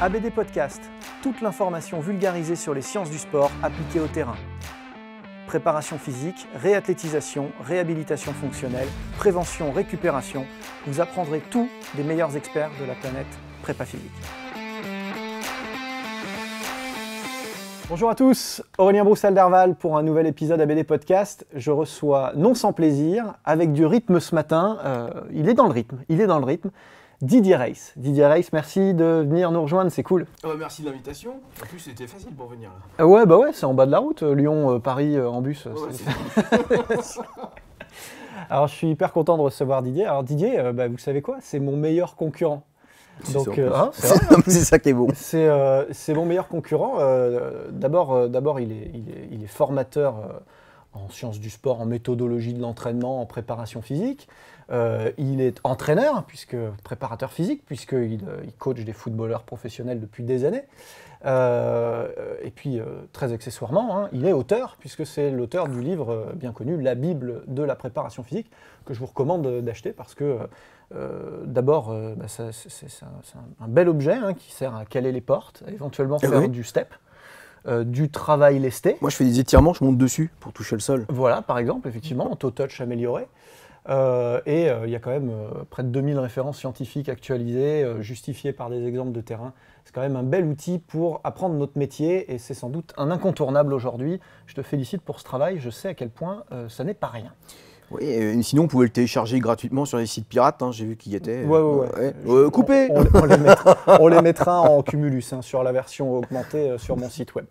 ABD Podcast, toute l'information vulgarisée sur les sciences du sport appliquées au terrain. Préparation physique, réathlétisation, réhabilitation fonctionnelle, prévention, récupération, vous apprendrez tout des meilleurs experts de la planète prépa physique. Bonjour à tous, Aurélien Broussel derval pour un nouvel épisode ABD Podcast. Je reçois non sans plaisir, avec du rythme ce matin, euh, il est dans le rythme, il est dans le rythme. Didier Reis. Didier Reis, merci de venir nous rejoindre, c'est cool. Ah bah, merci de l'invitation. En plus, c'était facile pour venir. Là. Euh, ouais, bah ouais, c'est en bas de la route, euh, Lyon-Paris euh, en bus. Alors, je suis hyper content de recevoir Didier. Alors, Didier, bah, vous savez quoi C'est mon meilleur concurrent. Donc, hein, c'est ça qui est bon. C'est mon meilleur concurrent. D'abord, d'abord, il, est, il est formateur en sciences du sport, en méthodologie de l'entraînement, en préparation physique. Euh, il est entraîneur, puisque préparateur physique, puisqu'il euh, il coach des footballeurs professionnels depuis des années. Euh, et puis, très accessoirement, hein, il est auteur, puisque c'est l'auteur du livre bien connu, La Bible de la préparation physique, que je vous recommande d'acheter parce que, d'abord, bah, c'est un, bel objet hein, qui sert à caler les portes, éventuellement ah faire du step. du travail lesté. Moi, je fais des étirements, je monte dessus pour toucher le sol. Voilà, par exemple, effectivement, en touch amélioré. Euh, et euh, il y a quand même euh, près de 2000 références scientifiques actualisées, justifiées par des exemples de terrain. C'est quand même un bel outil pour apprendre notre métier et c'est sans doute un incontournable aujourd'hui. Je te félicite pour ce travail, je sais à quel point ça n'est pas rien. Oui, sinon, on pouvait le télécharger gratuitement sur les sites pirates. Hein, j'ai vu qu'il y était. Ouais, ouais, ouais. Euh, coupé on, les mettra, en cumulus hein, sur la version augmentée euh, sur mon site web.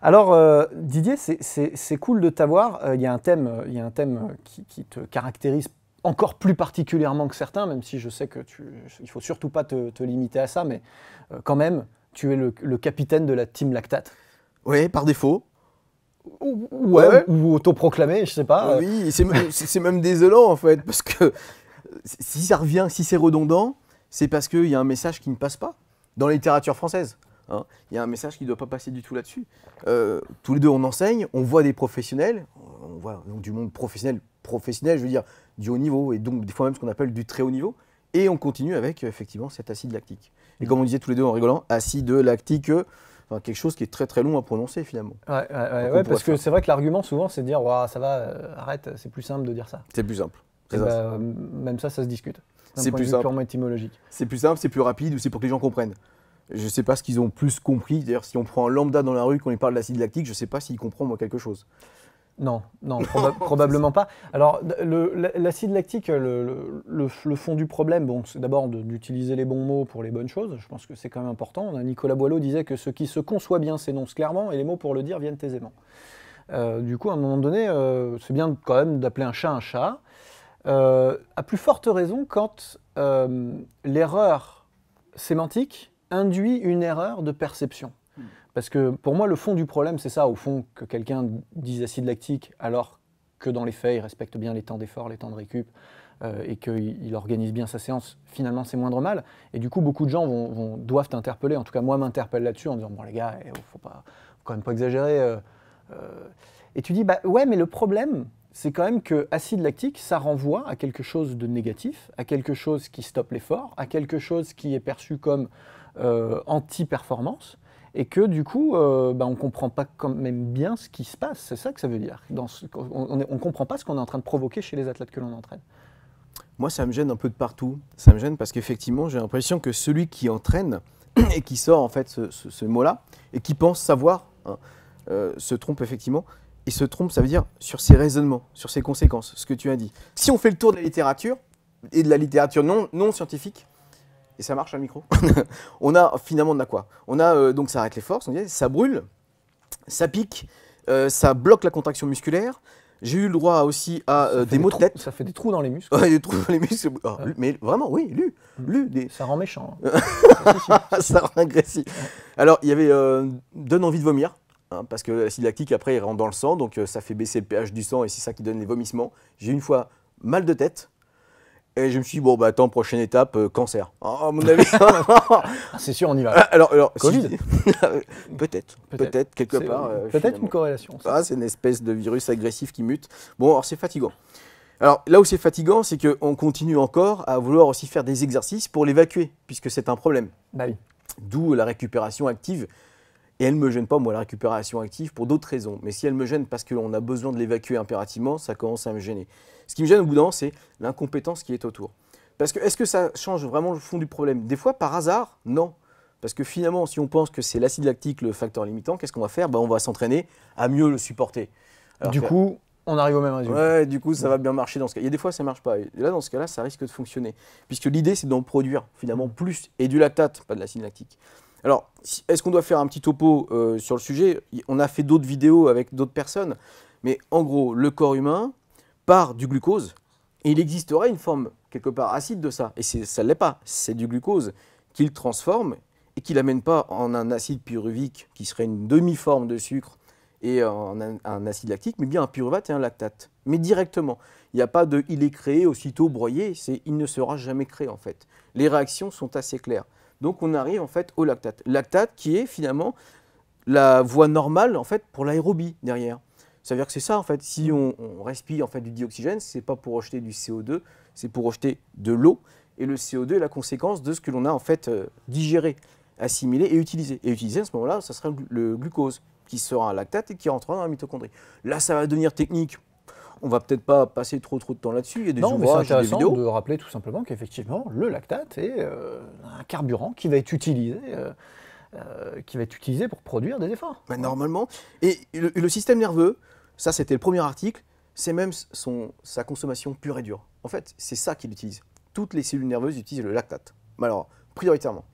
Alors, euh, Didier, c'est cool de t'avoir. Il y a un thème, y a un thème qui, te caractérise encore plus particulièrement que certains, même si je sais que tu, il faut surtout pas te, limiter à ça, mais quand même, tu es le, le capitaine de la team lactate. Oui, par défaut. Ou, ouais, ou autoproclamé, je sais pas. Oui, c'est même désolant en fait, parce que si ça revient, si c'est redondant, c'est parce qu'il y a un message qui ne passe pas dans la littérature française. Hein. Il y a un message qui ne doit pas passer du tout là-dessus. Euh, tous les deux, on enseigne, on voit des professionnels, on voit donc du monde professionnel, professionnel, je veux dire, du haut niveau, et donc des fois même ce qu'on appelle du très haut niveau. Et on continue avec euh, effectivement cet acide lactique. Et comme on disait tous les deux en rigolant, acide lactique quelque chose qui est très très long à prononcer finalement. Ouais, parce que c'est vrai que l'argument souvent c'est de dire ça va, euh, arrête, c'est plus simple de dire ça. C'est plus simple. Bah, même ça, ça se discute. C'est plus simple. purement étymologique. C'est plus simple, c'est plus rapide ou c'est pour que les gens comprennent. Je ne sais pas ce qu'ils ont plus compris. D'ailleurs, si on prend un lambda dans la rue, qu'on lui parle de d'acide lactique, je ne sais pas s'il comprend moi quelque chose. Non, non, probablement pas. Alors, l'acide lactique, le, fond du problème, bon, c'est d'abord d'utiliser les bons mots pour les bonnes choses. Je pense que c'est quand même important. Nicolas Boileau disait que ce qui se conçoit bien s'énonce clairement et les mots pour le dire viennent aisément. Euh, du coup, à un moment donné, euh, c'est bien quand même d'appeler un chat un chat. Euh, à plus forte raison quand l'erreur sémantique induit une erreur de perception. Parce que pour moi, le fond du problème, c'est ça, au fond, que quelqu'un dise acide lactique alors que dans les faits, il respecte bien les temps d'effort, les temps de récup, euh, et qu'il organise bien sa séance, finalement, c'est moindre mal. Et du coup, beaucoup de gens doivent t'interpeller, en tout cas, moi m'interpelle là-dessus en disant, bon les gars, il eh, faut, pas, quand même pas exagérer. Euh, euh. Et tu dis, bah ouais, mais le problème, c'est quand même que acide lactique, ça renvoie à quelque chose de négatif, à quelque chose qui stoppe l'effort, à quelque chose qui est perçu comme anti-performance et que du coup, euh, bah, on ne comprend pas quand même bien ce qui se passe. C'est ça que ça veut dire. on ne comprend pas ce qu'on est en train de provoquer chez les athlètes que l'on entraîne. Moi, ça me gêne un peu de partout. Ça me gêne parce qu'effectivement, j'ai l'impression que celui qui entraîne et qui sort en fait ce, mot-là et qui pense savoir hein, euh, se trompe effectivement. Et se trompe, ça veut dire sur ses raisonnements, sur ses conséquences, ce que tu as dit. Si on fait le tour de la littérature et de la littérature non, non scientifique, et ça marche un hein, micro On a finalement on a quoi On a euh, donc ça arrête les forces, on dit, ça brûle, ça pique, euh, ça bloque la contraction musculaire. J'ai eu le droit aussi à euh, des, maux de tête. Ça fait des trous dans les muscles. Ouais, des trous dans les muscles. Ah, mais vraiment, oui, lu. Mm. lu des... Ça rend méchant. Hein. ça rend agressif. Alors, il y avait donne envie de vomir. Hein, parce que l'acide lactique, après, il rentre dans le sang, donc ça fait baisser le pH du sang et c'est ça qui donne les vomissements. J'ai une fois mal de tête, et je me suis dit, bon, bah attends, prochaine étape, euh, cancer. Oh, mon avis. Ah, c'est sûr, on y va. Ah, alors, alors Covid Peut-être, peut-être, quelque part. Euh, peut-être une corrélation. Ah, c'est une espèce de virus agressif qui mute. Bon, alors c'est fatigant. Alors là où c'est fatigant, c'est qu'on continue encore à vouloir aussi faire des exercices pour l'évacuer, puisque c'est un problème. Bah D'où la récupération active et elle ne me gêne pas, moi, la récupération active pour d'autres raisons. Mais si elle me gêne parce qu'on a besoin de l'évacuer impérativement, ça commence à me gêner. Ce qui me gêne au bout d'un c'est l'incompétence qui est autour. Parce que est-ce que ça change vraiment le fond du problème Des fois, par hasard, non. Parce que finalement, si on pense que c'est l'acide lactique le facteur limitant, qu'est-ce qu'on va faire ben, On va s'entraîner à mieux le supporter. du coup, on arrive au même résultat. Ouais, du coup, ça va bien marcher dans ce cas. Il y a des fois, ça marche pas. là, dans ce cas-là, ça risque de fonctionner. Puisque l'idée, c'est d'en produire finalement mm. plus et du lactate, pas de l'acide lactique. Alors, est-ce qu'on doit faire un petit topo euh, sur le sujet On a fait d'autres vidéos avec d'autres personnes, mais en gros, le corps humain part du glucose, et il existerait une forme quelque part acide de ça, et ça ne l'est pas, c'est du glucose qu'il transforme et qu'il n'amène pas en un acide pyruvique qui serait une demi-forme de sucre et en un, acide lactique, mais bien un pyruvate et un lactate. Mais directement. Il n'y a pas de il est créé aussitôt broyé, c'est il ne sera jamais créé en fait. Les réactions sont assez claires. Donc on arrive en fait au lactate. Lactate qui est finalement la voie normale en fait pour l'aérobie derrière. Ça veut dire que c'est ça en fait. Si on, respire en fait du dioxygène, c'est pas pour rejeter du CO2, c'est pour rejeter de l'eau. Et le CO2 est la conséquence de ce que l'on a en fait euh, digéré, assimilé et utilisé. Et utilisé à ce moment-là, ça sera le glucose qui sera un lactate et qui rentrera dans la mitochondrie. Là, ça va devenir technique. On va peut-être pas passer trop trop de temps là-dessus. Il y a des non, mais c'est intéressant de rappeler tout simplement qu'effectivement, le lactate est euh, un carburant qui va être utilisé. Euh, euh, qui va être utilisé pour produire des efforts. normalement. Et le, système nerveux, ça c'était le premier article, c'est même son, sa consommation pure et dure. En fait, c'est ça qu'il utilise. Toutes les cellules nerveuses utilisent le lactate. Alors, prioritairement.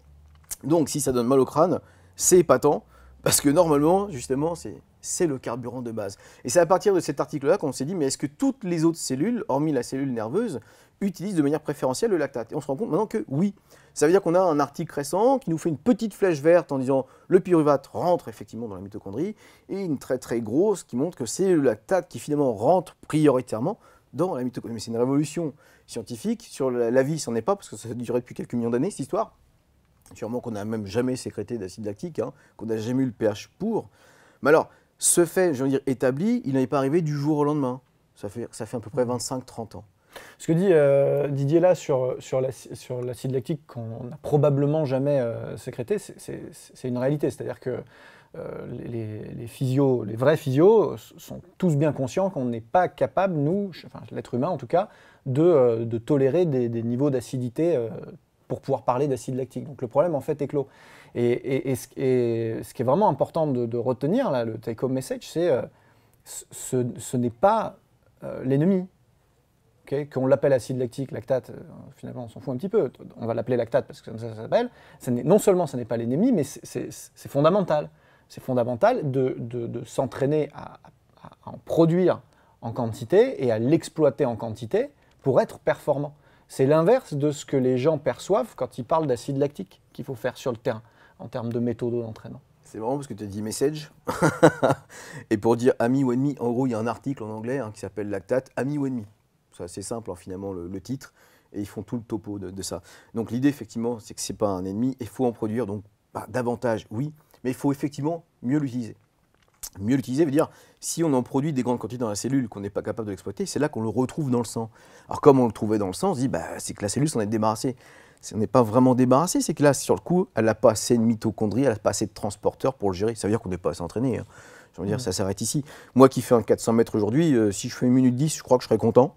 Donc, si ça donne mal au crâne, c'est épatant, parce que normalement, justement, c'est c'est le carburant de base. Et c'est à partir de cet article-là qu'on s'est dit, mais est-ce que toutes les autres cellules, hormis la cellule nerveuse, utilisent de manière préférentielle le lactate Et on se rend compte maintenant que oui. Ça veut dire qu'on a un article récent qui nous fait une petite flèche verte en disant le pyruvate rentre effectivement dans la mitochondrie, et une très très grosse qui montre que c'est le lactate qui finalement rentre prioritairement dans la mitochondrie. Mais c'est une révolution scientifique. Sur la, vie, ce n'est pas, parce que ça a duré depuis quelques millions d'années, cette histoire. Sûrement qu'on n'a même jamais sécrété d'acide lactique, hein, qu'on n'a jamais eu le pH pour. Mais alors, ce fait, je veux dire, établi, il n'est pas arrivé du jour au lendemain. Ça fait, ça fait à peu près 25-30 mmh. ans. Ce que dit euh, Didier là sur, sur l'acide lactique qu'on n'a probablement jamais euh, sécrété, c'est une réalité. C'est-à-dire que euh, les, physios, les vrais physios sont tous bien conscients qu'on n'est pas capable, nous, l'être humain en tout cas, de, tolérer des niveaux d'acidité pour pouvoir parler d'acide lactique. Donc le problème en fait est clos. Et, ce, qui est vraiment important de, retenir, là, le take-home message, c'est euh, ce, n'est pas euh, l'ennemi. Qu'on l'appelle acide lactique, lactate, euh, finalement on s'en fout un petit peu. On va l'appeler lactate parce que ça, s'appelle. Non seulement ce n'est pas l'ennemi, mais c'est fondamental. C'est fondamental de, s'entraîner à, en produire en quantité et à l'exploiter en quantité pour être performant. C'est l'inverse de ce que les gens perçoivent quand ils parlent d'acide lactique qu'il faut faire sur le terrain en termes de méthode d'entraînement. C'est marrant parce que tu as dit message. et pour dire ami ou ennemi, en gros, il y a un article en anglais hein, qui s'appelle Lactate, ami ou ennemi. C'est assez simple, hein, finalement, le, titre. Et ils font tout le topo de, ça. Donc l'idée, effectivement, c'est que ce n'est pas un ennemi. Il faut en produire donc bah, davantage, oui. Mais il faut effectivement mieux l'utiliser. Mieux l'utiliser veut dire si on en produit des grandes quantités dans la cellule qu'on n'est pas capable de l'exploiter, c'est là qu'on le retrouve dans le sang. Alors comme on le trouvait dans le sang, on se dit bah, c'est que la cellule s'en est débarrassée on n'est pas vraiment débarrassé. C'est que là, sur le coup, elle n'a pas assez de mitochondries, elle n'a pas assez de transporteurs pour le gérer. Ça veut dire qu'on n'est pas assez entraîné. Hein. Je veux dire, ça s'arrête ici. Moi qui fais un 400 mètres aujourd'hui, euh, si je fais une minute 10, je crois que je serais content.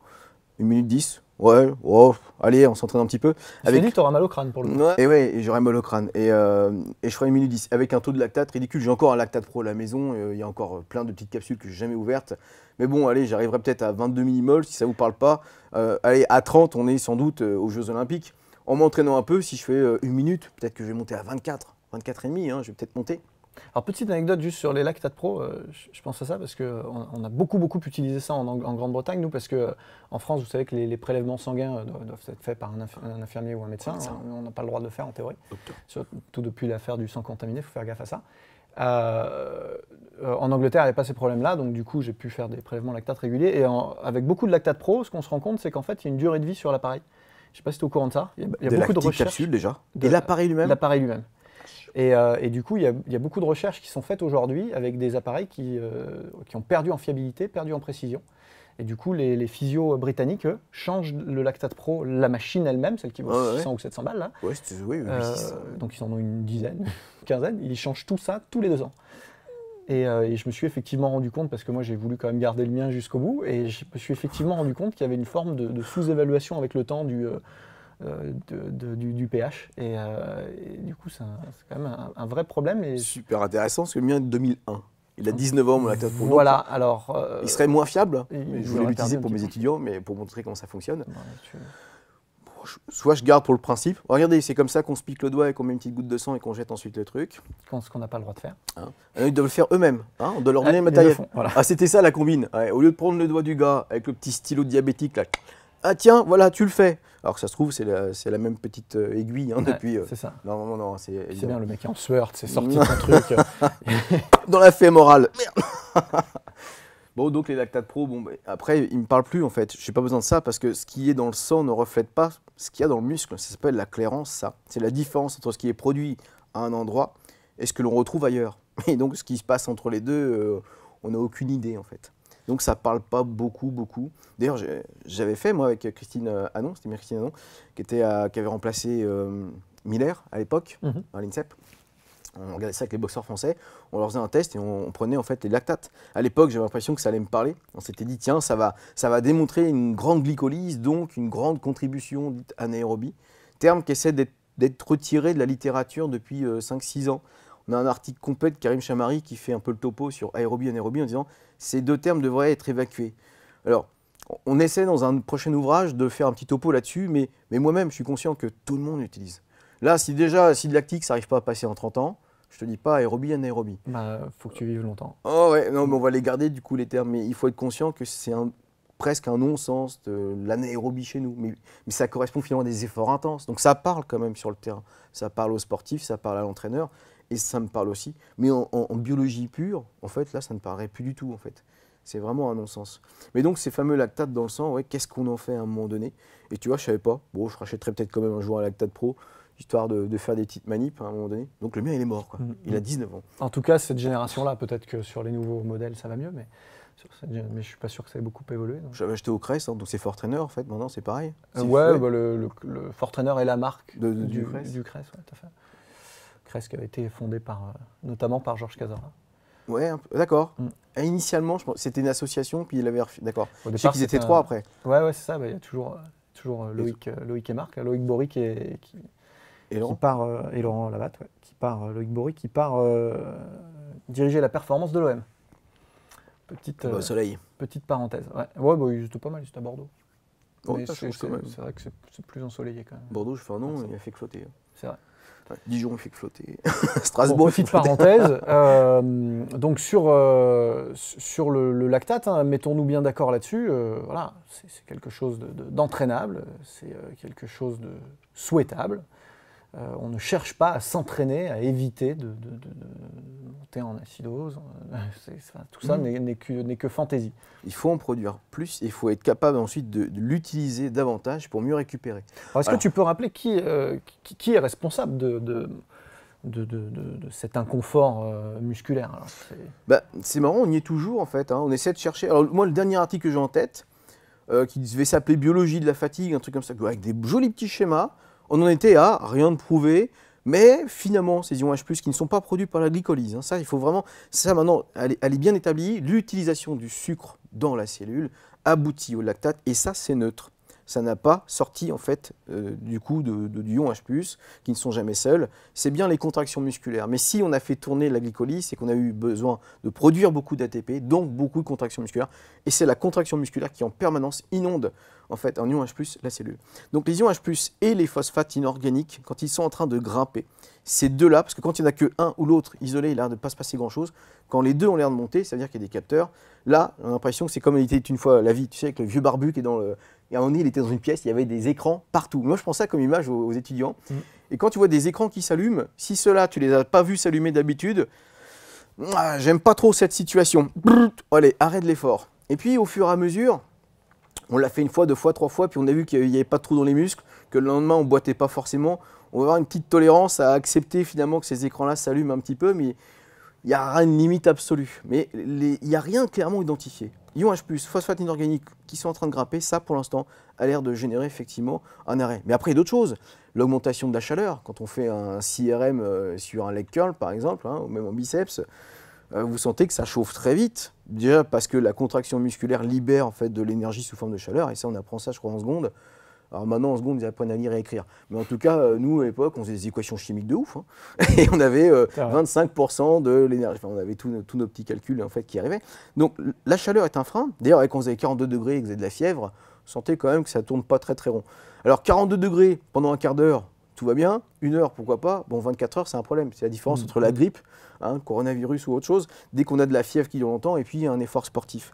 Une minute 10, ouais, oh, allez, on s'entraîne un petit peu. Je avec... tu t'auras mal au crâne pour le coup. et ouais, j'aurai mal au crâne. Euh, et, je ferai une minute 10 avec un taux de lactate ridicule. J'ai encore un lactate pro à la maison, euh, il y a encore plein de petites capsules que j'ai jamais ouvertes. Mais bon, allez, j'arriverai peut-être à 22 millimoles si ça vous parle pas. allez, à 30, on est sans doute aux Jeux Olympiques en m'entraînant un peu, si je fais euh, une minute, peut-être que je vais monter à 24, 24 et demi, hein, je vais peut-être monter. Alors petite anecdote juste sur les lactates pro, euh, je pense à ça parce qu'on euh, on a beaucoup beaucoup utilisé ça en, Grande-Bretagne, nous, parce que en France, vous savez que les, prélèvements sanguins doivent être faits par un, infirmier ou un médecin. on n'a pas le droit de le faire en théorie. Surtout depuis l'affaire du sang contaminé, il faut faire gaffe à ça. en Angleterre, il n'y a pas ces problèmes-là, donc du coup, j'ai pu faire des prélèvements lactates réguliers. Et avec beaucoup de lactates pro, ce qu'on se rend compte, c'est qu'en fait, il y a une durée de vie sur l'appareil. Je ne sais pas si tu es au courant de ça. Il y a, beaucoup de recherches. capsule déjà. et l'appareil lui-même L'appareil lui-même. Ah, euh, et, du coup, il y, a, beaucoup de recherches qui sont faites aujourd'hui avec des appareils qui, euh, qui, ont perdu en fiabilité, perdu en précision. Et du coup, les, les physios britanniques, eux, changent le Lactate Pro, la machine elle-même, celle qui vaut 600 ou 700 balles. Là. Ouais, oui, euh, donc ils en ont une dizaine, une quinzaine. Ils changent tout ça tous les deux ans. Euh, et, je me suis effectivement rendu compte, parce que moi j'ai voulu quand même garder le mien jusqu'au bout, et je me suis effectivement rendu compte qu'il y avait une forme de, sous-évaluation avec le temps du, euh, euh, du, pH. Et, du coup, c'est quand même un, vrai problème. Super intéressant, parce que le mien est de 2001. Il a 19 ans, mon pour Voilà, alors. il serait moins fiable. Mais je voulais l'utiliser pour mes étudiants, mais pour montrer comment ça fonctionne soit je garde pour le principe. Oh, regardez, c'est comme ça qu'on se pique le doigt et qu'on met une petite goutte de sang et qu'on jette ensuite le truc. Ce qu'on n'a pas le droit de faire. Hein. Ah, ils doivent le faire eux-mêmes, On hein, doit leur donner ah, le matériel. Ah, c'était ça la combine. au lieu de prendre le doigt du gars avec le petit stylo diabétique, là, ah tiens, voilà, tu le fais. Alors que ça se trouve, c'est la, même petite euh, aiguille hein, depuis. Euh, c'est ça. Non, non, non. C'est bien, le mec en sweat c'est sorti de son truc. Dans la fémorale morale. Bon, donc les lactates pro, bon, ben, après, ils ne me parlent plus en fait. Je n'ai pas besoin de ça parce que ce qui est dans le sang ne reflète pas ce qu'il y a dans le muscle. Ça s'appelle la clairance, ça. C'est la différence entre ce qui est produit à un endroit et ce que l'on retrouve ailleurs. Et donc, ce qui se passe entre les deux, euh, on n'a aucune idée en fait. Donc, ça ne parle pas beaucoup, beaucoup. D'ailleurs, j'avais fait, moi, avec Christine euh, Anon, c'était Christine qui, avait remplacé euh, Miller à l'époque, à mhm. l'INSEP on regardait ça avec les boxeurs français, on leur faisait un test et on, prenait en fait les lactates. À l'époque, j'avais l'impression que ça allait me parler. On s'était dit, tiens, ça va, ça va démontrer une grande glycolyse, donc une grande contribution dite anaérobie, terme qui essaie d'être retiré de la littérature depuis 5-6 euh, ans. On a un article complet de Karim Chamari qui fait un peu le topo sur aérobie et anaérobie en disant ces deux termes devraient être évacués. Alors, on essaie dans un prochain ouvrage de faire un petit topo là-dessus, mais, mais moi-même, je suis conscient que tout le monde l'utilise. Là, si déjà, si de lactique, ça n'arrive pas à passer en 30 ans, je te dis pas aérobie, anaérobie. Bah, faut que tu vives longtemps. Oh ouais, non, mais on va les garder du coup les termes, mais il faut être conscient que c'est presque un non-sens de l'anaérobie chez nous. Mais, ça correspond finalement à des efforts intenses. Donc ça parle quand même sur le terrain. Ça parle aux sportifs, ça parle à l'entraîneur, et ça me parle aussi. Mais en, biologie pure, en fait, là, ça ne parlerait plus du tout, en fait. C'est vraiment un non-sens. Mais donc ces fameux lactates dans le sang, ouais, qu'est-ce qu'on en fait à un moment donné Et tu vois, je savais pas. Bon, je rachèterais peut-être quand même un joueur un lactate pro histoire de, faire des petites manips hein, à un moment donné. Donc le mien, il est mort, quoi. Mm. il a 19 ans. En tout cas, cette génération-là, peut-être que sur les nouveaux modèles, ça va mieux, mais, mais je ne suis pas sûr que ça ait beaucoup évolué. J'avais acheté au Crest, hein, donc c'est Fortrainer, en fait, maintenant c'est pareil. ouais, bah, le, le, Fortrainer est la marque du, du Crest. qui avait été fondé par, euh, notamment par Georges Casara Ouais, d'accord. Mm. Initialement, c'était une association, puis il avait refusé. D'accord. Je sais qu'ils étaient trois après. Ouais, ouais, c'est ça. Bah, il y a toujours, euh, toujours euh, Loïc, Loïc et Marc, Loïc Boric est, euh, et Laurent Labatte, qui part, euh, Loïc Bory, qui part euh, diriger la performance de l'OM. Bah, petite, parenthèse. Ouais, ouais est bah, ils pas mal, ils à Bordeaux. c'est vrai que c'est plus ensoleillé quand même. Bordeaux, je fais un nom, il a fait flotter. C'est vrai. Dijon, il fait flotter. Strasbourg, bon, Petite parenthèse. donc, sur, sur le, lactate, hein, mettons-nous bien d'accord là-dessus. voilà, c'est quelque chose d'entraînable, c'est quelque chose de souhaitable. Euh, on ne cherche pas à s'entraîner, à éviter de, monter en acidose. Euh, tout ça mm. n'est que, fantaisie. Il faut en produire plus, il faut être capable ensuite de, l'utiliser davantage pour mieux récupérer. Est-ce que tu peux rappeler qui, euh, est responsable de, cet inconfort musculaire bah, C'est marrant, on y est toujours en fait. Hein. On essaie de chercher. moi, le dernier article que j'ai en tête, qui devait s'appeler Biologie de la fatigue, un truc comme ça, avec des jolis petits schémas. On en était à rien de prouvé, mais finalement, ces ions H+, qui ne sont pas produits par la glycolyse, hein, ça, il faut vraiment, ça maintenant, elle est bien établie, l'utilisation du sucre dans la cellule aboutit au lactate, et ça, c'est neutre ça n'a pas sorti en fait euh, du coup de, H+, qui ne sont jamais seuls. C'est bien les contractions musculaires. Mais si on a fait tourner la glycolie, c'est qu'on a eu besoin de produire beaucoup d'ATP, donc beaucoup de contractions musculaires. Et c'est la contraction musculaire qui en permanence inonde en fait en ion H+, la cellule. Donc les ions H+, et les phosphates inorganiques, quand ils sont en train de grimper, ces deux-là, parce que quand il n'y en a que ou l'autre isolé, il a l'air de ne pas se passer grand-chose. Quand les deux ont l'air de monter, ça veut dire qu'il y a des capteurs. Là, on a l'impression que c'est comme était une fois la vie, tu sais, avec le vieux barbu qui est dans le, et à un moment donné, il était dans une pièce, il y avait des écrans partout. Moi, je pensais ça comme image aux, étudiants. Mm. Et quand tu vois des écrans qui s'allument, si ceux-là, tu les as pas vus s'allumer d'habitude, ah, j'aime pas trop cette situation. allez, arrête l'effort. Et puis, au fur et à mesure, on l'a fait une fois, deux fois, trois fois, puis on a vu qu'il n'y avait pas de trou dans les muscles, que le lendemain, on boitait pas forcément. On va avoir une petite tolérance à accepter finalement que ces écrans-là s'allument un petit peu, mais il n'y a rien de limite absolue. Mais il n'y a rien clairement identifié ion H+, phosphate inorganique qui sont en train de grimper, ça pour l'instant a l'air de générer effectivement un arrêt. Mais après, il y a d'autres choses. L'augmentation de la chaleur, quand on fait un CRM euh, sur un leg curl par exemple, hein, ou même en biceps, euh, vous sentez que ça chauffe très vite, déjà parce que la contraction musculaire libère en fait de l'énergie sous forme de chaleur, et ça on apprend ça je crois en seconde, alors maintenant, en seconde, ils apprennent à lire et à écrire. Mais en tout cas, euh, nous, à l'époque, on faisait des équations chimiques de ouf. Hein. Et on avait 25% euh, de l'énergie. on avait tous nos petits calculs en fait, qui arrivaient. Donc la chaleur est un frein. D'ailleurs, quand vous avez 42 degrés et que vous avez de la fièvre, vous sentez quand même que ça ne tourne pas très très rond. Alors 42 degrés pendant un quart d'heure, tout va bien. Une heure, pourquoi pas. Bon, 24 heures, c'est un problème. C'est la différence mmh. entre la grippe, hein, coronavirus ou autre chose, dès qu'on a de la fièvre qui dure longtemps, et puis un effort sportif.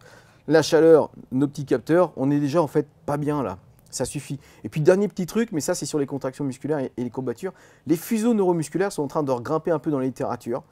La chaleur, nos petits capteurs, on est déjà en fait pas bien là ça suffit. Et puis dernier petit truc, mais ça c'est sur les contractions musculaires et, les courbatures, les fuseaux neuromusculaires sont en train de grimper un peu dans la littérature,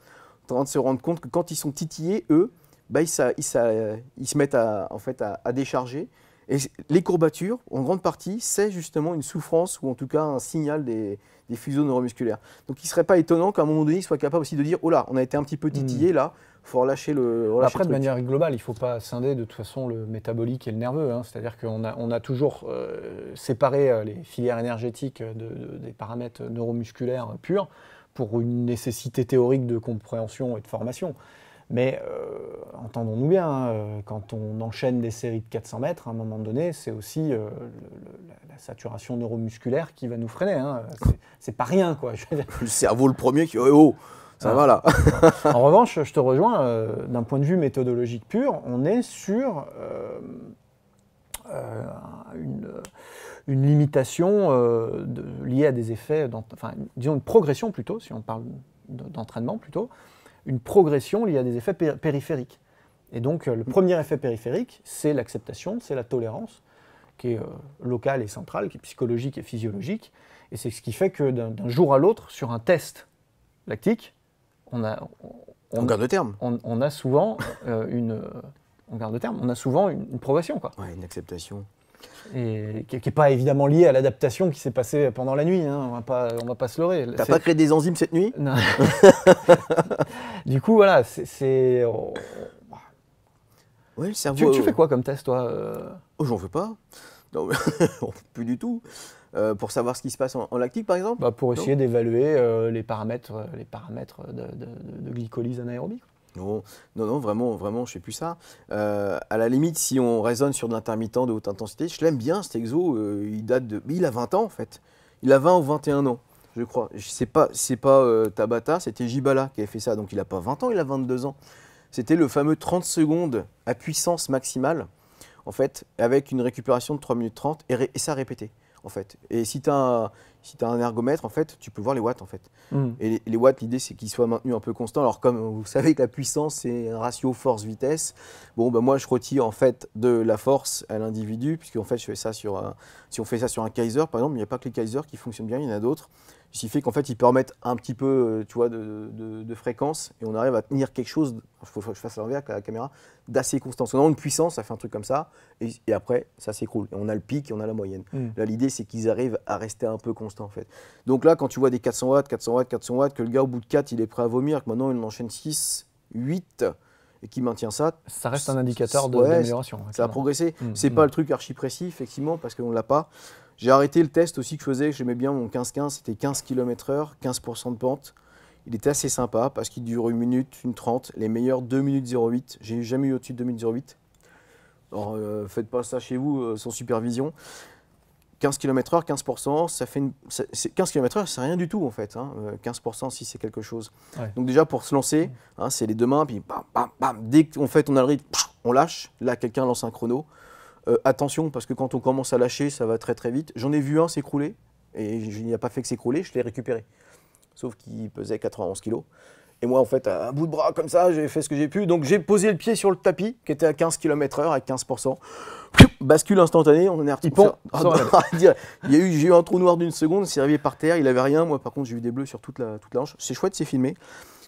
en train de se rendre compte que quand ils sont titillés, eux, bah, ils, ça, se mettent à, en fait, à, décharger. Et les courbatures, en grande partie, c'est justement une souffrance ou en tout cas un signal des, fuseaux neuromusculaires. Donc il ne serait pas étonnant qu'à un moment donné, ils soient capables aussi de dire, oh là, on a été un petit peu titillé hmm. là, faut relâcher le. Après, de manière globale, il ne faut pas scinder de toute façon le métabolique et le nerveux. Hein. C'est-à-dire qu'on a, on a toujours euh, séparé euh, les filières énergétiques des paramètres neuromusculaires purs pour une nécessité théorique de compréhension et de formation. Mais euh, entendons-nous bien, hein, quand on enchaîne des séries de 400 mètres, à un moment donné, c'est aussi la saturation neuromusculaire qui va nous freiner. Hein. C'est pas rien, quoi. le cerveau le premier qui. Oh, oh ah. en revanche, je te rejoins, euh, d'un point de vue méthodologique pur, on est sur euh, euh, une, limitation liée à des effets, enfin, disons une progression plutôt, si on parle d'entraînement plutôt, une progression liée à des effets périphériques. Et donc, le premier effet périphérique, c'est l'acceptation, c'est la tolérance, qui est locale et centrale, qui est psychologique et physiologique. Et c'est ce qui fait que d'un jour à l'autre, sur un test lactique, on a. garde le euh, euh, terme. On, a souvent une. On garde le terme. On a souvent une, quoi. une acceptation. Et qui n'est pas évidemment liée à l'adaptation qui s'est passée pendant la nuit. Hein. On va pas, va pas se leurrer. T'as pas créé des enzymes cette nuit Non. du coup, voilà, c'est. Oh, oh. Oui, le cerveau. Tu, euh, fais quoi comme test, toi Oh, j'en veux pas. Non, plus du tout. Euh, pour savoir ce qui se passe en, lactique, par exemple bah, Pour essayer d'évaluer euh, les paramètres, euh, les paramètres de, glycolyse anaérobie. Non, non, vraiment, vraiment, je sais plus ça. à la limite, si on raisonne sur de l'intermittent de haute intensité, je l'aime bien cet exo. il date de, il a 20 ans en fait. Il a 20 ou 21 ans, je crois. Ce n'est pas, c'est pas Tabata, c'était Jibala qui avait fait ça. Donc il n'a pas 20 ans, il a 22 ans. C'était le fameux 30 secondes à puissance maximale en fait, avec une récupération de 3 minutes 30 et, ça répété, en fait. Et si tu as, si as, un ergomètre, en fait, tu peux voir les watts, en fait. Hmm. Et les, watts, l'idée, c'est qu'ils soient maintenus un peu constants. Alors, comme vous savez que la puissance, c'est un ratio force-vitesse, bon, ben moi, je retire, en fait, de la force à l'individu, puisqu'en fait, je fais ça sur si on fait ça sur un Kaiser, par exemple, il n'y a pas que les Kaisers qui fonctionnent bien, il y en a d'autres. Ce qui fait qu'en fait, ils permettent un petit peu euh, tu vois, de, fréquence et on arrive à tenir quelque chose, il faut que je fasse l'envers avec la caméra, d'assez constant. On a une puissance, ça fait un truc comme ça, et, après, ça s'écroule. on a le pic et on a la moyenne. Hmm. Là, l'idée, c'est qu'ils arrivent à rester un peu constants, en fait. Donc là, quand tu vois des 400 watts, 400 watts, 400 watts, que le gars, au bout de 4, il est prêt à vomir, que maintenant, il enchaîne 6, 8, et qui maintient ça. Ça reste un indicateur d'amélioration. Hein, ça a progressé. Ce hmm, c'est pas hmm. le truc archi précis, effectivement, parce qu'on ne l'a pas. J'ai arrêté le test aussi que je faisais, j'aimais bien mon 15-15, c'était 15 km/h, 15% de pente. Il était assez sympa parce qu'il dure une minute, une trente, les meilleurs 2 minutes 08. J'ai jamais eu au-dessus de 2 minutes 08. Alors ne euh, faites pas ça chez vous euh, sans supervision. 15 km/h, 15%, ça fait une... 15 km/h, c'est rien du tout en fait. 15% hein. euh, si c'est quelque chose. Donc déjà pour se lancer, hein, c'est les deux mains, puis bam, bam, bam. Dès qu'on fait, on a le on lâche. Là, quelqu'un lance un chrono. Euh, attention, parce que quand on commence à lâcher, ça va très très vite. J'en ai vu un s'écrouler, et je n'y ai pas fait que s'écrouler, je l'ai récupéré. Sauf qu'il pesait 91 kg. Et moi, en fait, à un bout de bras comme ça, j'ai fait ce que j'ai pu. Donc j'ai posé le pied sur le tapis, qui était à 15 km/h, à 15%. Bascule instantanée, on en est retourné. il eu j'ai eu un trou noir d'une seconde, s'est arrivé par terre, il avait rien. Moi, par contre, j'ai eu des bleus sur toute la, toute la hanche. C'est chouette, c'est filmé.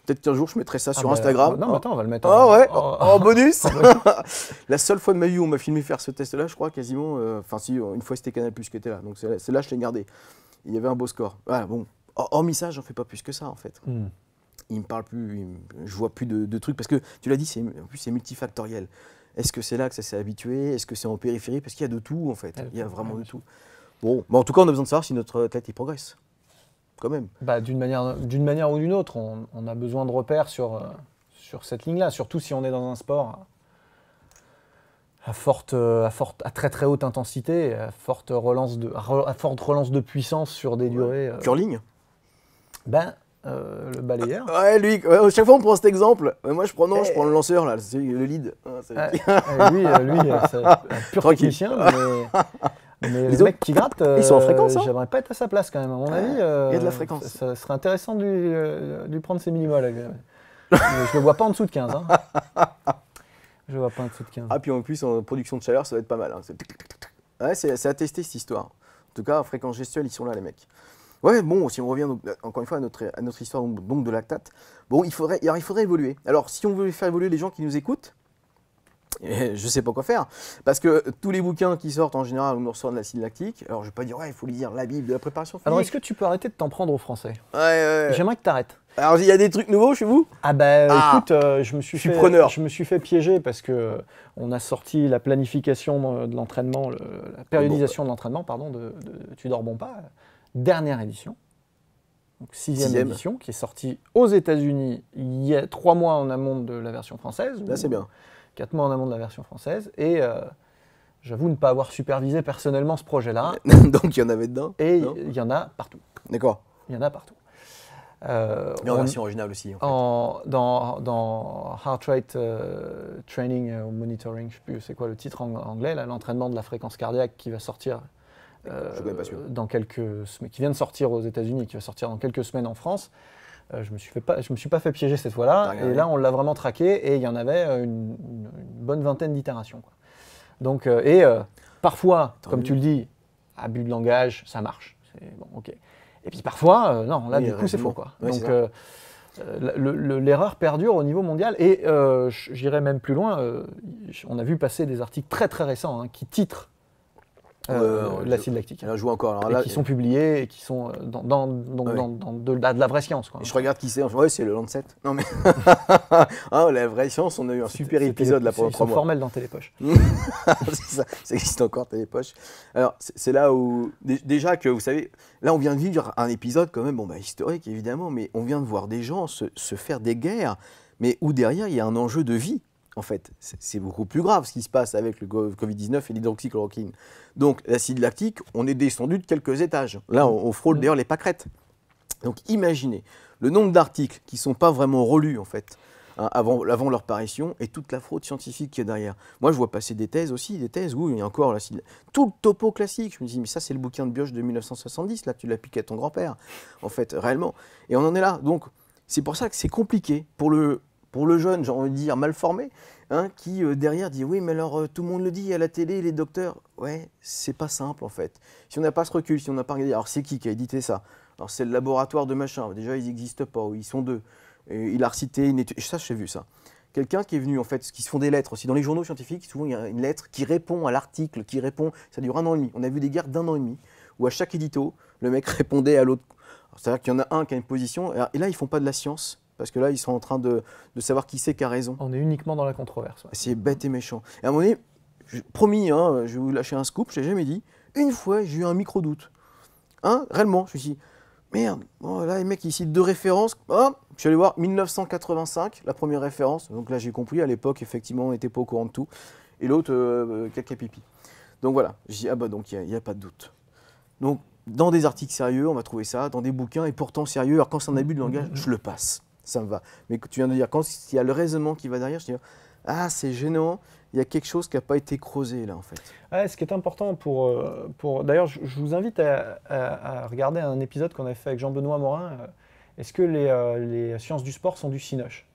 Peut-être qu'un jour, je mettrai ça ah sur bah, Instagram. Bah, non, mais attends, on va le mettre ah en, ouais, en, bonus. la seule fois de ma vie où on m'a filmé faire ce test-là, je crois quasiment. Euh, enfin, si, une fois, c'était Canal Plus qui était là. Donc, c'est là, je l'ai gardé. Il y avait un beau score. Voilà, ah, bon. Hormis ça, j'en fais pas plus que ça, en fait. Il hmm. Il me parle plus, je vois plus de, trucs. Parce que tu l'as dit, en plus, c'est multifactoriel. Est-ce que c'est là que ça s'est habitué Est-ce que c'est en périphérie Parce qu'il y a de tout, en fait. Il y a vraiment de tout. Bon, en tout cas, on a besoin de savoir si notre tête il progresse quand même. Bah, d'une manière, d'une manière ou d'une autre, on, a besoin de repères sur, euh, sur cette ligne-là, surtout si on est dans un sport à forte, à forte, à très très haute intensité, à forte relance de, à forte relance de puissance sur des durées. Euh, Curling. Ben. Euh, le balayeur. Ah, ouais, lui, à chaque fois on prend cet exemple. moi je prends je eh. prends le lanceur là, le lead. Ah, ah, eh, lui, euh, lui c'est un pur technicien, mais, mais les mecs qui grattent, ils sont en euh, fréquence. Hein. J'aimerais pas être à sa place quand même. À mon avis, il y a de la euh, fréquence. Ça, serait intéressant de lui, euh, prendre ses minimaux je le vois pas en dessous de 15. Hein. je vois pas en dessous de 15. Ah, puis en plus, en production de chaleur, ça va être pas mal. Hein. c'est à tester cette histoire. En tout cas, en fréquence gestuelle, ils sont là, les mecs. Ouais, bon, si on revient encore une fois à notre, à notre histoire donc, de lactate, bon, il faudrait, alors, il faudrait évoluer. Alors, si on veut faire évoluer les gens qui nous écoutent, je sais pas quoi faire. Parce que tous les bouquins qui sortent en général, nous reçoit de l'acide lactique. Alors je vais pas dire, ouais, il faut lire la Bible de la préparation physique. Alors est-ce que tu peux arrêter de t'en prendre au Français ouais, ouais, J'aimerais que tu arrêtes. Alors il y a des trucs nouveaux chez vous Ah bah ah. écoute, euh, je, me suis, fait, preneur. je me suis fait piéger parce que euh, on a sorti la planification euh, de l'entraînement, la périodisation de l'entraînement, pardon, de, Tu dors bon pas, dernière édition. Donc, sixième, sixième, édition qui est sortie aux États-Unis il y a trois mois en amont de la version française. Là, c'est bien quatre mois en amont de la version française. Et euh, j'avoue ne pas avoir supervisé personnellement ce projet-là. Donc il y en avait dedans Et il y en a partout. D'accord. Il y en a partout. Euh, Mais en version originale aussi. En, fait. dans, dans, Heart Rate euh, Training euh, Monitoring, je ne sais plus c'est quoi le titre en anglais, l'entraînement de la fréquence cardiaque qui va sortir. Dans quelques semaines, qui vient de sortir aux États-Unis, qui va sortir dans quelques semaines en France. Euh, je me suis pas, je me suis pas fait piéger cette fois-là. et là, on l'a vraiment traqué et il y en avait euh, une, bonne vingtaine d'itérations. Donc, euh, et parfois, comme tu le dis, abus de langage, ça marche. Bon, ok. Et puis parfois, non, là, du coup, c'est faux, Donc, l'erreur perdure au niveau mondial. Et j'irai même plus loin. on a vu passer des articles très très récents hein, qui titrent euh, l'acide lactique. encore. là, et qui sont publiés et qui sont euh, dans, dans, dans, de, la, de, la, vraie science. je regarde qui c'est. ouais, c'est le Lancet. Non, mais. Ah, la vraie science, on a eu un super épisode là pour Ils sont formel dans Télépoche. ça, ça existe encore, Télépoche. Alors, c'est là où. Déjà que, vous savez, là, on vient de vivre un épisode quand même, bon, bah, historique évidemment, mais on vient de voir des gens se, se faire des guerres, mais où derrière, il y a un enjeu de vie en fait, c'est beaucoup plus grave ce qui se passe avec le Covid-19 et l'hydroxychloroquine. Donc, l'acide lactique, on est descendu de quelques étages. Là, on, frôle mm. d'ailleurs les pâquerettes. Donc, imaginez le nombre d'articles qui ne sont pas vraiment relus, en fait, hein, avant, leur parution et toute la fraude scientifique qui est derrière. Moi, je vois passer des thèses aussi, des thèses où il y a encore l'acide. Tout le topo classique. Je me dis, mais ça, c'est le bouquin de Bioche de 1970, là, tu l'as piqué à ton grand-père, en fait, réellement. Et on en est là. Donc, c'est pour ça que c'est compliqué pour le, pour le jeune, j'ai envie de dire mal formé, hein, qui euh, derrière dit oui, mais alors euh, tout le monde le dit à la télé, les docteurs. Ouais, c'est pas simple en fait. Si on n'a pas ce recul, si on n'a pas regardé, alors c'est qui qui a édité ça Alors c'est le laboratoire de machin. Déjà, ils n'existent pas, ils sont deux. il a recité une étude. Ça, j'ai vu ça. Quelqu'un qui est venu, en fait, qui se font des lettres aussi. Dans les journaux scientifiques, souvent, il y a une lettre qui répond à l'article, qui répond. Ça dure un an et demi. On a vu des guerres d'un an et demi, où à chaque édito, le mec répondait à l'autre. C'est-à-dire qu'il y en a un qui a une position, et là, ils font pas de la science, parce que là, ils sont en train de, savoir qui c'est qui a raison. On est uniquement dans la controverse. C'est bête et méchant. Et à un moment donné, promis, hein, je vais vous lâcher un scoop, je l'ai jamais dit. Une fois, j'ai eu un micro-doute. Hein, réellement, je me suis dit, merde, là, les mecs, ils citent deux références. je suis allé voir 1985, la première référence. Donc là, j'ai compris, à l'époque, effectivement, on n'était pas au courant de tout. Et l'autre, caca euh, pipi. Donc voilà, je dis, ah bah donc, il n'y a, a pas de doute. Donc, dans des articles sérieux, on va trouver ça, dans des bouquins, et pourtant sérieux. Alors quand c'est un abus de langage, je le passe ça me va. Mais tu viens de dire, quand il y a le raisonnement qui va derrière, je dis, ah, c'est gênant, il y a quelque chose qui n'a pas été creusé là en fait. ce qui est important pour... Euh, pour D'ailleurs, je, vous invite à, regarder un épisode qu'on avait fait avec Jean-Benoît Morin. Euh, Est-ce que euh, les, sciences du sport sont du cinoche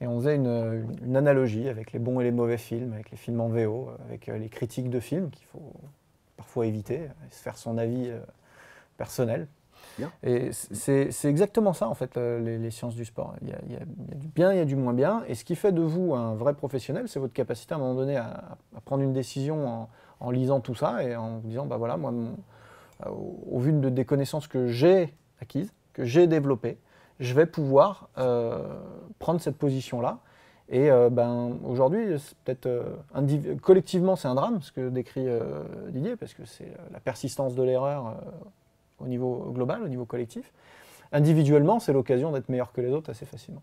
Et on faisait une, une, analogie avec les bons et les mauvais films, avec les films en VO, avec les critiques de films qu'il faut parfois éviter, se faire son avis personnel et c'est exactement ça, en fait, euh, les, sciences du sport. Il y, a, du bien, il y a du moins bien. Et ce qui fait de vous un vrai professionnel, c'est votre capacité à un moment donné à, prendre une décision en, lisant tout ça et en vous disant, bah voilà, moi, euh, au, vu des connaissances que j'ai acquises, que j'ai développées, je vais pouvoir euh, prendre cette position-là. Et ben, aujourd'hui, peut-être collectivement c'est un drame, ce que décrit Didier, parce que c'est la persistance de l'erreur au niveau global, au niveau collectif. Individuellement, c'est l'occasion d'être meilleur que les autres assez facilement.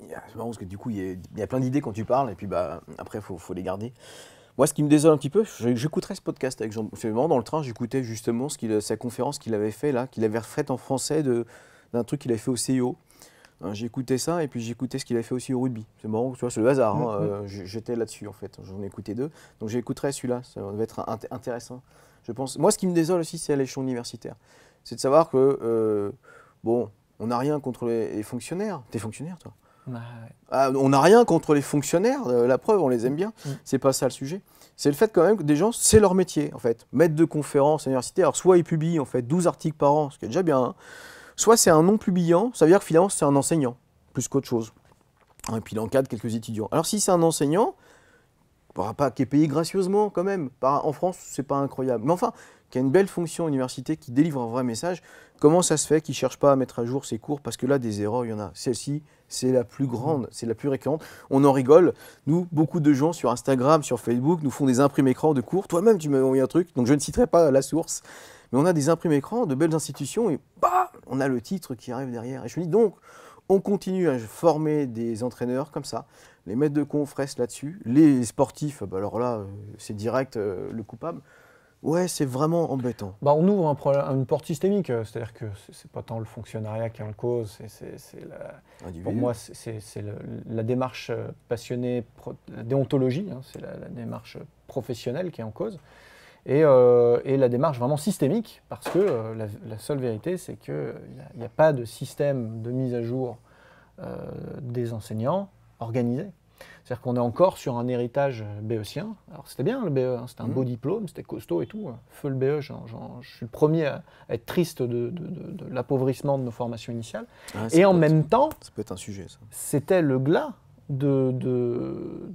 C'est marrant parce que du coup, il y, a, plein d'idées quand tu parles, et puis bah, après, il faut, les garder. Moi, ce qui me désole un petit peu, j'écouterais ce podcast avec Jean. Vraiment, dans le train, j'écoutais justement ce sa conférence qu'il avait fait là, qu'il avait refaite en français d'un truc qu'il avait fait au CEO. Hein, j'écoutais ça et puis j'écoutais ce qu'il avait fait aussi au rugby. C'est marrant, tu vois, c'est le hasard. Hein, mm-hmm. euh, j'étais là-dessus en fait. J'en ai écouté deux. Donc j'écouterai celui-là. Ça va être intéressant. Moi, ce qui me désole aussi, c'est à l'échelon universitaire. C'est de savoir que, euh, bon, on n'a rien contre les, fonctionnaires. T'es fonctionnaire, toi bah, ah, On n'a rien contre les fonctionnaires, euh, la preuve, on les aime bien. Mm. C'est pas ça le sujet. C'est le fait quand même que des gens, c'est leur métier, en fait. Maître de conférence, universitaire. alors soit ils publient, en fait, 12 articles par an, ce qui est déjà bien, hein. soit c'est un non-publiant, ça veut dire que finalement, c'est un enseignant, plus qu'autre chose. Et puis il encadre quelques étudiants. Alors si c'est un enseignant, bah, pas, qui est payé gracieusement quand même. En France, c'est pas incroyable. Mais enfin, qui a une belle fonction université, qui délivre un vrai message. Comment ça se fait qu'ils ne cherchent pas à mettre à jour ses cours Parce que là, des erreurs, il y en a. Celle-ci, c'est la plus grande, c'est la plus récurrente. On en rigole. Nous, beaucoup de gens sur Instagram, sur Facebook, nous font des imprimés écrans de cours. Toi-même, tu m'as envoyé un truc, donc je ne citerai pas la source. Mais on a des imprimés écrans de belles institutions et bah, on a le titre qui arrive derrière. Et je me dis donc, on continue à former des entraîneurs comme ça. Les maîtres de confresse là-dessus. Les sportifs, bah alors là, euh, c'est direct euh, le coupable. Ouais, c'est vraiment embêtant. Bah, on ouvre un problème, une porte systémique, euh, c'est-à-dire que c'est pas tant le fonctionnariat qui est en cause, c'est pour moi c'est la démarche passionnée, la déontologie, hein, c'est la, la, démarche professionnelle qui est en cause. Euh, et, la démarche vraiment systémique, parce que euh, la, seule vérité, c'est qu'il n'y euh, a, pas de système de mise à jour des enseignants organisé. C'est-à-dire qu'on est encore sur un héritage béotien. Alors c'était bien le BE, hein, c'était un mmh. beau diplôme, c'était costaud et tout. Hein. Feu le BE, je suis le premier à être triste de, l'appauvrissement de nos formations initiales. Ah, et en même temps, ça peut être un sujet. C'était le glas de,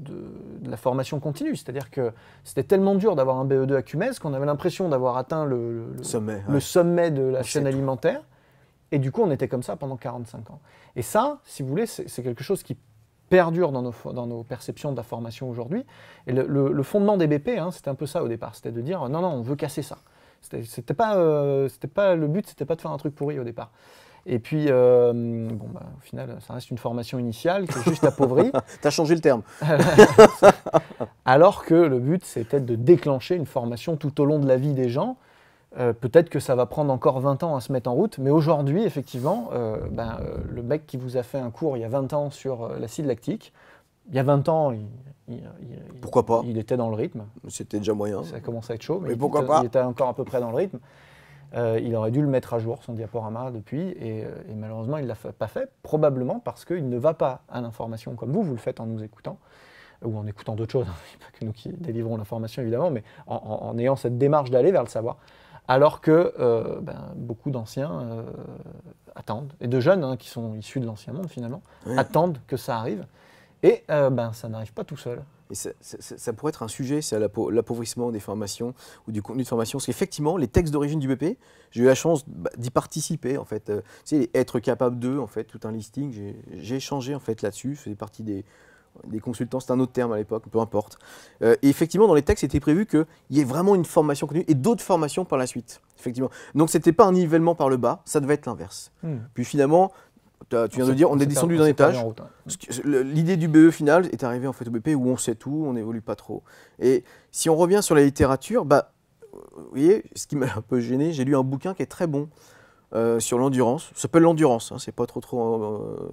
la formation continue. C'est-à-dire que c'était tellement dur d'avoir un BE2 à Cumez qu'on avait l'impression d'avoir atteint le, sommet, le sommet, de la chaîne alimentaire. Et du coup, on était comme ça pendant 45 ans. Et ça, si vous voulez, c'est quelque chose qui perdure dans nos, perceptions de la formation aujourd'hui. Et le, fondement des BP, hein, c'était un peu ça au départ. C'était de dire non, non, on veut casser ça. C'était pas, euh, pas le but, c'était pas de faire un truc pourri au départ. Et puis, euh, bon, bah, au final, ça reste une formation initiale qui est juste appauvrie. tu as changé le terme. Alors que le but, c'était de déclencher une formation tout au long de la vie des gens. Euh, peut-être que ça va prendre encore 20 ans à se mettre en route, mais aujourd'hui, effectivement, euh, ben, le mec qui vous a fait un cours il y a 20 ans sur l'acide lactique, il y a 20 ans, il, pas Il était dans le rythme. C'était déjà moyen. Ça commencé à être chaud, mais, pourquoi pas Il était encore à peu près dans le rythme. Euh, il aurait dû le mettre à jour, son diaporama, depuis, et, euh, malheureusement, il ne l'a pas fait, probablement parce qu'il ne va pas à l'information comme vous, vous le faites en nous écoutant, euh, ou en écoutant d'autres choses, hein, pas que nous qui délivrons l'information évidemment, mais en, ayant cette démarche d'aller vers le savoir alors que ben, beaucoup d'anciens attendent, et de jeunes hein, qui sont issus de l'ancien monde finalement, attendent que ça arrive, et ben, ça n'arrive pas tout seul ça, pourrait être un sujet, c'est l'appauvrissement des formations ou du contenu de formation. Parce qu'effectivement, les textes d'origine du BP, j'ai eu la chance bah, d'y participer, en fait. Euh, tu être capable d'eux, en fait, tout un listing. J'ai échangé, en fait, là-dessus. Je faisais partie des, consultants, c'est un autre terme à l'époque, peu importe. Euh, et effectivement, dans les textes, c'était prévu qu'il y ait vraiment une formation connue et d'autres formations par la suite. Effectivement. Donc, ce n'était pas un nivellement par le bas, ça devait être l'inverse. Hmm. Puis finalement, tu viens de dire, on est descendu d'un étage. L'idée du BE final est arrivée en fait au BP e où on sait tout, on n'évolue pas trop. Et si on revient sur la littérature, bah, vous voyez, ce qui m'a un peu gêné, j'ai lu un bouquin qui est très bon euh, sur l'endurance. Ça s'appelle l'endurance, hein, c'est pas trop trop euh,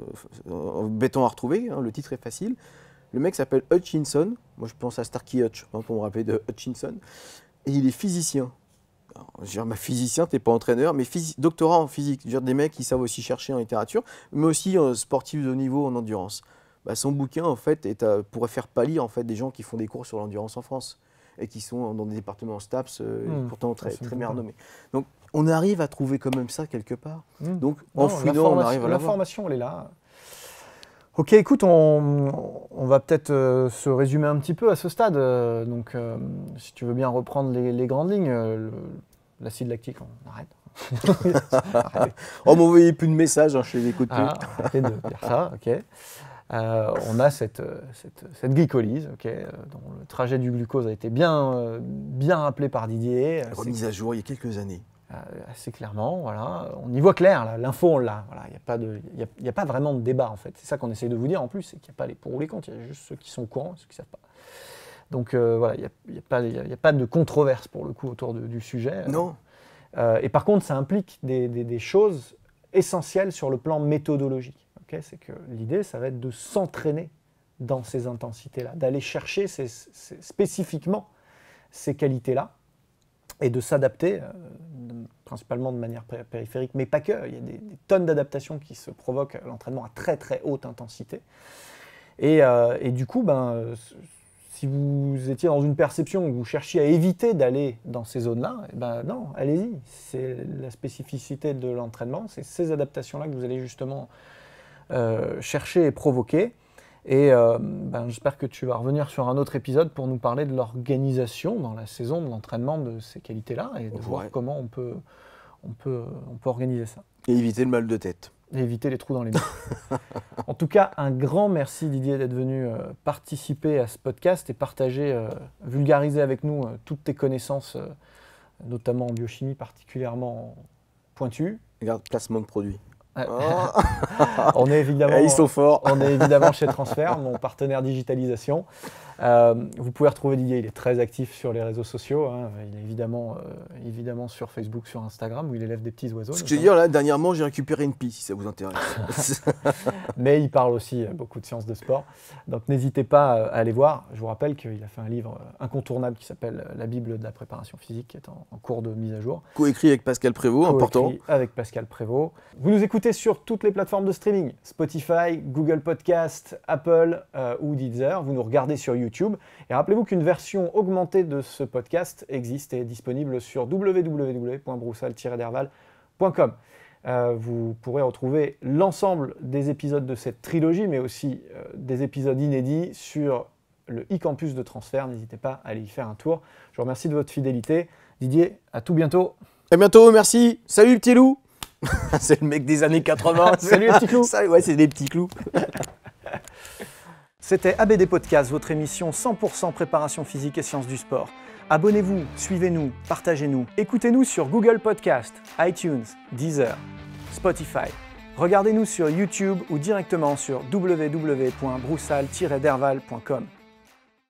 euh, béton à retrouver, hein, le titre est facile. Le mec s'appelle Hutchinson, moi je pense à Starkey Hutch, hein, pour me rappeler de Hutchinson, et il est physicien. Dire, ma physicien, t'es pas entraîneur, mais doctorat en physique, dire, des mecs qui savent aussi chercher en littérature, mais aussi euh, sportifs de niveau en endurance. Bah, son bouquin en fait euh, pourrait faire pâlir en fait des gens qui font des cours sur l'endurance en France et qui sont dans des départements STAPS euh, mmh. pourtant très, très bien renommés. Donc on arrive à trouver quand même ça quelque part. Mmh. Donc en fin on arrive à la formation, elle est là. Ok, écoute, on, va peut-être euh, se résumer un petit peu à ce stade. Euh, donc, euh, si tu veux bien reprendre les, grandes lignes, l'acide lactique, on arrête. Oh, on m'envoyait plus de messages, hein, je les écoute ah, de dire ça, ok. on a cette, glycolyse, ok, dont le trajet du glucose a été bien, bien rappelé par Didier. Remise à jour il y a quelques années. Euh, assez clairement. Voilà. On y voit clair, l'info, on l'a. Il n'y a, pas de, il y a pas vraiment de débat, en fait. C'est ça qu'on essaye de vous dire, en plus, c'est qu'il n'y a pas les pour ou les contre, il y a juste ceux qui sont au courant, ceux qui ne savent pas. Donc euh, voilà, il n'y a, y a, pas de controverse, pour le coup, autour du sujet. Non. Euh, et par contre, ça implique des, choses essentielles sur le plan méthodologique. c'est que l'idée, ça va être de s'entraîner dans ces intensités-là, d'aller chercher spécifiquement ces qualités-là, et de s'adapter, euh, principalement de manière périphérique, mais pas que. Il y a des, tonnes d'adaptations qui se provoquent à l'entraînement à très très haute intensité. Et, euh, du coup, ben, si vous étiez dans une perception où vous cherchiez à éviter d'aller dans ces zones-là, eh ben non, allez-y. C'est la spécificité de l'entraînement, c'est ces adaptations-là que vous allez justement euh, chercher et provoquer. Et euh, ben, j'espère que tu vas revenir sur un autre épisode pour nous parler de l'organisation dans la saison, de l'entraînement de ces qualités-là et de voir comment on peut, on, peut, on peut organiser ça. Et éviter le mal de tête. Et éviter les trous dans les mains. en tout cas, un grand merci Didier d'être venu euh, participer à ce podcast et partager, euh, vulgariser avec nous toutes tes connaissances, notamment en biochimie particulièrement pointues. Regarde, placement de produits. Oh. on est évidemment, on est évidemment chez Transfer, mon partenaire digitalisation. Euh, vous pouvez retrouver Didier, il est très actif sur les réseaux sociaux. Hein. Il est évidemment, euh, évidemment sur Facebook, sur Instagram, où il élève des petits oiseaux. Ce que je veux dire, là, dernièrement, j'ai récupéré une pie, si ça vous intéresse. Mais il parle aussi euh, beaucoup de sciences de sport. Donc n'hésitez pas à aller voir. Je vous rappelle qu'il a fait un livre incontournable qui s'appelle La Bible de la préparation physique, qui est en, cours de mise à jour. Coécrit avec Pascal Prévost, important. Avec Pascal Prévost. Vous nous écoutez sur toutes les plateformes de streaming Spotify, Google Podcast, Apple ou Deezer. Vous nous regardez sur YouTube. Et rappelez-vous qu'une version augmentée de ce podcast existe et est disponible sur www.broussal-derval.com. Euh, vous pourrez retrouver l'ensemble des épisodes de cette trilogie, mais aussi euh, des épisodes inédits sur le e-campus de transfert. N'hésitez pas à aller y faire un tour. Je vous remercie de votre fidélité. Didier, à tout bientôt. À bientôt, merci. Salut, petit loup. c'est le mec des années 80. Salut, les petits ouais, c'est des petits clous. C'était ABD Podcast, votre émission 100% préparation physique et sciences du sport. Abonnez-vous, suivez-nous, partagez-nous. Écoutez-nous sur Google Podcast, iTunes, Deezer, Spotify. Regardez-nous sur YouTube ou directement sur www.broussal-derval.com.